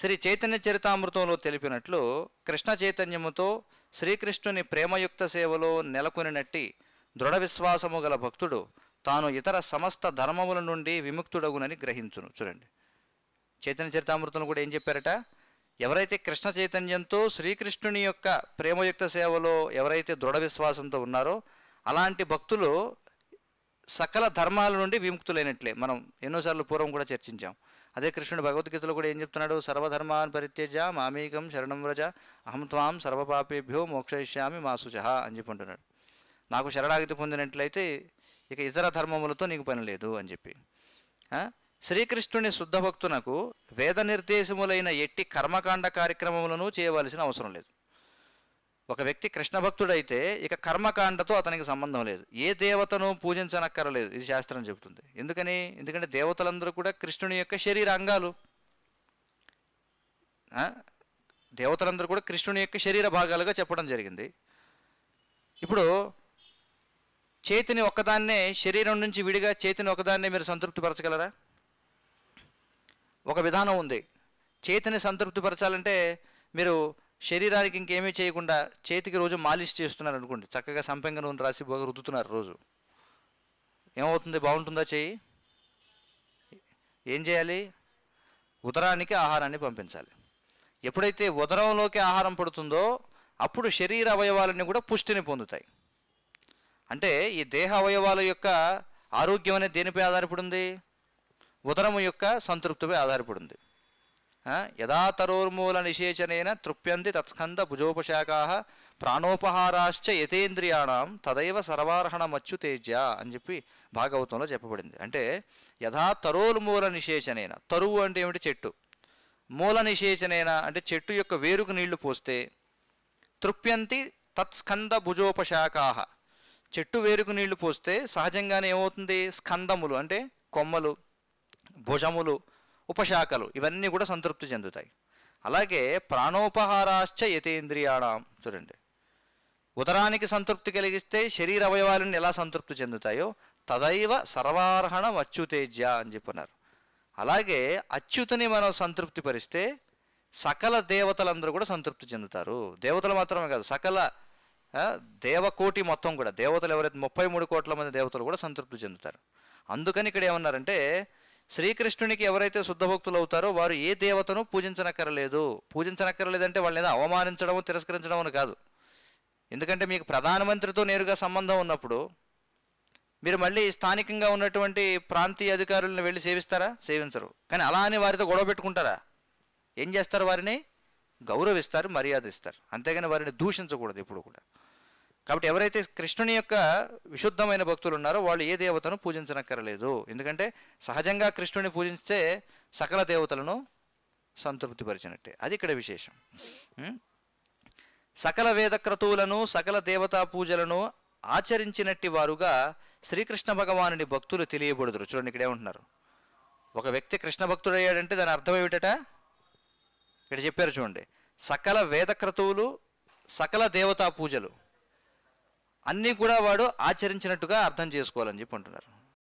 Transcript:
శ్రీ చైతన్య చరితామృతంలో తెలిపినట్లు కృష్ణ చైతన్యముతో శ్రీకృష్ణుని ప్రేమయుక్త సేవలో నెలకొనినట్టి దృఢ విశ్వాసము గల భక్తుడు తాను ఇతర సమస్త ధర్మముల నుండి విముక్తుడగునని గ్రహించును చూడండి చైతన్య చరితామృతంలో కూడా ఏం చెప్పారట ఎవరైతే కృష్ణ చైతన్యంతో శ్రీకృష్ణుని యొక్క ప్రేమయుక్త సేవలో ఎవరైతే దృఢ విశ్వాసంతో ఉన్నారో అలాంటి భక్తులు సకల ధర్మాల నుండి విముక్తులైనట్లే మనం ఎన్నోసార్లు పూర్వం కూడా చర్చించాం అదే కృష్ణుడు భగవద్గీతలో కూడా ఏం చెప్తున్నాడు సర్వధర్మాన్ పరిత్యజ మామీకం శరణం వ్రజ అహం త్వాం సర్వపాపేభ్యో మోక్షయిష్యామి మా సుజహ అని చెప్పి అంటున్నాడు నాకు శరణాగతి పొందినట్లయితే ఇక ఇతర ధర్మములతో నీకు పని లేదు అని చెప్పి శ్రీకృష్ణుని శుద్ధ భక్తునకు వేద నిర్దేశములైన ఎట్టి కర్మకాండ కార్యక్రమములను చేయవలసిన అవసరం లేదు ఒక వ్యక్తి కృష్ణ భక్తుడైతే ఇక కర్మకాండతో అతనికి సంబంధం లేదు ఏ దేవతను పూజించనక్కరలేదు ఇది శాస్త్రం చెబుతుంది ఎందుకని ఎందుకంటే దేవతలందరూ కూడా కృష్ణుని యొక్క శరీర అంగాలు దేవతలందరూ కూడా కృష్ణుని యొక్క శరీర భాగాలుగా చెప్పడం జరిగింది ఇప్పుడు చేతిని ఒక్కదాన్నే శరీరం నుంచి విడిగా చేతిని ఒకదాన్నే మీరు సంతృప్తిపరచగలరా ఒక విధానం ఉంది చేతిని సంతృప్తిపరచాలంటే మీరు శరీరానికి ఇంకేమీ చేయకుండా చేతికి రోజు మాలిష్ చేస్తున్నారు అనుకోండి చక్కగా సంపెంగ నూనె రాసి బాగా రుద్దుతున్నారు రోజు ఏమవుతుంది బాగుంటుందా చేయి ఏం చేయాలి ఉదరానికి ఆహారాన్ని పంపించాలి ఎప్పుడైతే ఉదరంలోకి ఆహారం పడుతుందో అప్పుడు శరీర అవయవాలన్నీ కూడా పుష్టిని పొందుతాయి అంటే ఈ దేహ అవయవాల యొక్క ఆరోగ్యం అనేది దేనిపై ఆధారపడి ఉంది ఉదరం యొక్క సంతృప్తిపై ఆధారపడి ఉంది యదా తరోర్మూల నిషేచనైన తృప్యంతి తత్స్కంద భుజోపశాఖ ప్రాణోపహారాశ్చ యతేంద్రియాణం తదైవ సర్వార్హణమచ్చు తేజ్య అని చెప్పి భాగవతంలో చెప్పబడింది అంటే యథా తరోర్మూల నిషేచనైన తరువు అంటే ఏమిటి చెట్టు మూల నిషేచనైన అంటే చెట్టు యొక్క వేరుకు నీళ్లు పోస్తే తృప్యంతి తత్స్కంద భుజోపశాఖ చెట్టు వేరుకు నీళ్లు పోస్తే సహజంగానే ఏమవుతుంది స్కందములు అంటే కొమ్మలు భుజములు ఉపశాఖలు ఇవన్నీ కూడా సంతృప్తి చెందుతాయి అలాగే ప్రాణోపహారాశ్చ యతేంద్రియాణం చూడండి ఉదరానికి సంతృప్తి కలిగిస్తే శరీర అవయవాలను ఎలా సంతృప్తి చెందుతాయో తదైవ సర్వార్హణం అచ్యుతేజ్య అని చెప్పున్నారు అలాగే అచ్యుతని మనం సంతృప్తి పరిస్తే సకల దేవతలందరూ కూడా సంతృప్తి చెందుతారు దేవతలు మాత్రమే కాదు సకల దేవకోటి మొత్తం కూడా దేవతలు ఎవరైతే ముప్పై మూడు కోట్ల మంది దేవతలు కూడా సంతృప్తి చెందుతారు అందుకని ఇక్కడ ఏమన్నారంటే శ్రీకృష్ణునికి ఎవరైతే శుద్ధభక్తులు అవుతారో వారు ఏ దేవతను పూజించనక్కరలేదు పూజించనక్కరలేదంటే వాళ్ళని ఏదో అవమానించడం తిరస్కరించడం అని కాదు ఎందుకంటే మీకు ప్రధానమంత్రితో నేరుగా సంబంధం ఉన్నప్పుడు మీరు మళ్ళీ స్థానికంగా ఉన్నటువంటి ప్రాంతీయ అధికారులను వెళ్ళి సేవిస్తారా సేవించరు కానీ అలా అని వారితో గొడవ పెట్టుకుంటారా ఏం చేస్తారు వారిని గౌరవిస్తారు మర్యాద ఇస్తారు అంతేగాని వారిని దూషించకూడదు ఇప్పుడు కూడా కాబట్టి ఎవరైతే కృష్ణుని యొక్క విశుద్ధమైన భక్తులు ఉన్నారో వాళ్ళు ఏ దేవతను పూజించనక్కరలేదు ఎందుకంటే సహజంగా కృష్ణుని పూజించే సకల దేవతలను సంతృప్తిపరిచినట్టే అది ఇక్కడ విశేషం సకల వేదక్రతువులను సకల దేవతా పూజలను ఆచరించినట్టి వారుగా శ్రీకృష్ణ భగవానుని భక్తులు తెలియబడుదురు చూడండి ఇక్కడే ఉంటున్నారు ఒక వ్యక్తి కృష్ణ భక్తుడు అయ్యాడంటే దాని అర్థం ఏమిటట ఇక్కడ చెప్పారు చూడండి సకల వేదక్రతువులు సకల దేవతా పూజలు అన్నీ కూడా వాడు ఆచరించినట్టుగా అర్థం చేసుకోవాలని చెప్పి అంటున్నారు